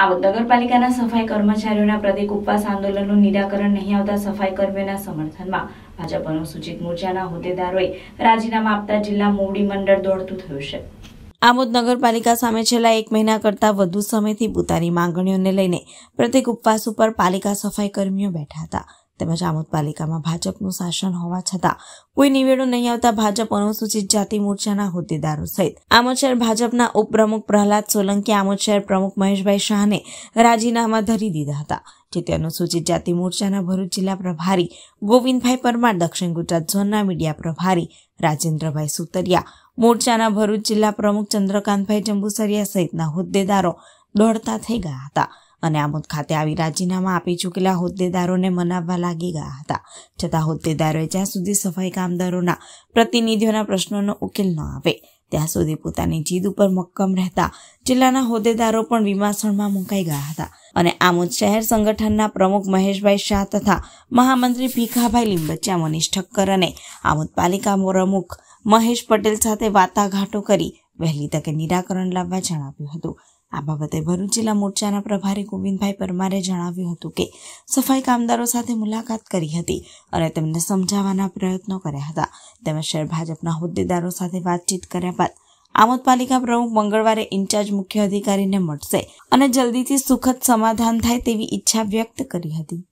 કર્મચારીઓના પ્રતિક ઉપવાસ આંદોલનનું નહીં આવતા સફાઈ કર્મીઓના સમર્થનમાં ભાજપ અનુસૂચિત મોરચાના હોદ્દેદારોએ રાજીનામા આપતા જિલ્લા મોવડી મંડળ દોડતું થયું છે આમોદ નગરપાલિકા સામે છેલ્લા એક મહિના કરતા વધુ સમયથી પોતાની માંગણીઓને લઈને પ્રતિક ઉપવાસ ઉપર પાલિકા સફાઈ કર્મીઓ બેઠા હતા તેમજ આમોદ પાલિકામાં ભાજપનું શાસન હોવા છતાં કોઈ નિવેડો નહીં આવતા ભાજપ અનુસૂચિત જાતિ મોરચાના હોદ્દેદારો સહિત આમોદ શહેર ભાજપના ઉપપ્રમુખ પ્રહલાદ સોલંકી આમોદ શહેર પ્રમુખ મહેશભાઈ શાહને રાજીનામા ધરી દીધા હતા જેથી અનુસૂચિત જાતિ મોરચાના ભરૂચ જિલ્લા પ્રભારી ગોવિંદભાઈ પરમાર દક્ષિણ ગુજરાત ઝોનના મીડિયા પ્રભારી રાજેન્દ્રભાઈ સુતરિયા મોરચાના ભરૂચ જિલ્લા પ્રમુખ ચંદ્રકાંતભાઈ જંબુસરિયા સહિતના હોદ્દેદારો દોડતા થઈ ગયા હતા અને આમોદ ખાતે આવી રાજીનામા આપી ચૂકેલા હોદ્દેદારોને મનાવવા લાગી ગયા હતા છતાં હોદ્દેદારોએ જ્યાં સુધી સફાઈ કામદારોના પ્રતિનિધિઓના પ્રશ્નોનો ઉકેલ ન આવે ત્યાં સુધી પોતાની જીદ ઉપર મક્કમ રહેતા જિલ્લાના હોદ્દેદારો પણ વિમાસણમાં મુકાઈ ગયા હતા અને આમોદ શહેર સંગઠનના પ્રમુખ મહેશભાઈ શાહ તથા મહામંત્રી ભીખાભાઈ લીંબચ્યા મનીષ ઠક્કર અને આમોદ પાલિકા પ્રમુખ મહેશ પટેલ સાથે વાટાઘાટો કરી વહેલી તકે નિરાકરણ લાવવા જણાવ્યું હતું આ બાબતે ભરૂચ જિલ્લા મોરચાના પ્રભારી ગોવિંદભાઈ પરમારે જણાવ્યું હતું કે સફાઈ કામદારો સાથે મુલાકાત કરી હતી અને તેમને સમજાવવાના પ્રયત્નો કર્યા હતા તેમજ શહેર ભાજપના હોદ્દેદારો સાથે વાતચીત કર્યા બાદ આમોદ પાલિકા પ્રમુખ મંગળવારે ઇન્ચાર્જ મુખ્ય અધિકારીને મળશે અને જલ્દીથી સુખદ સમાધાન થાય તેવી ઈચ્છા વ્યક્ત કરી હતી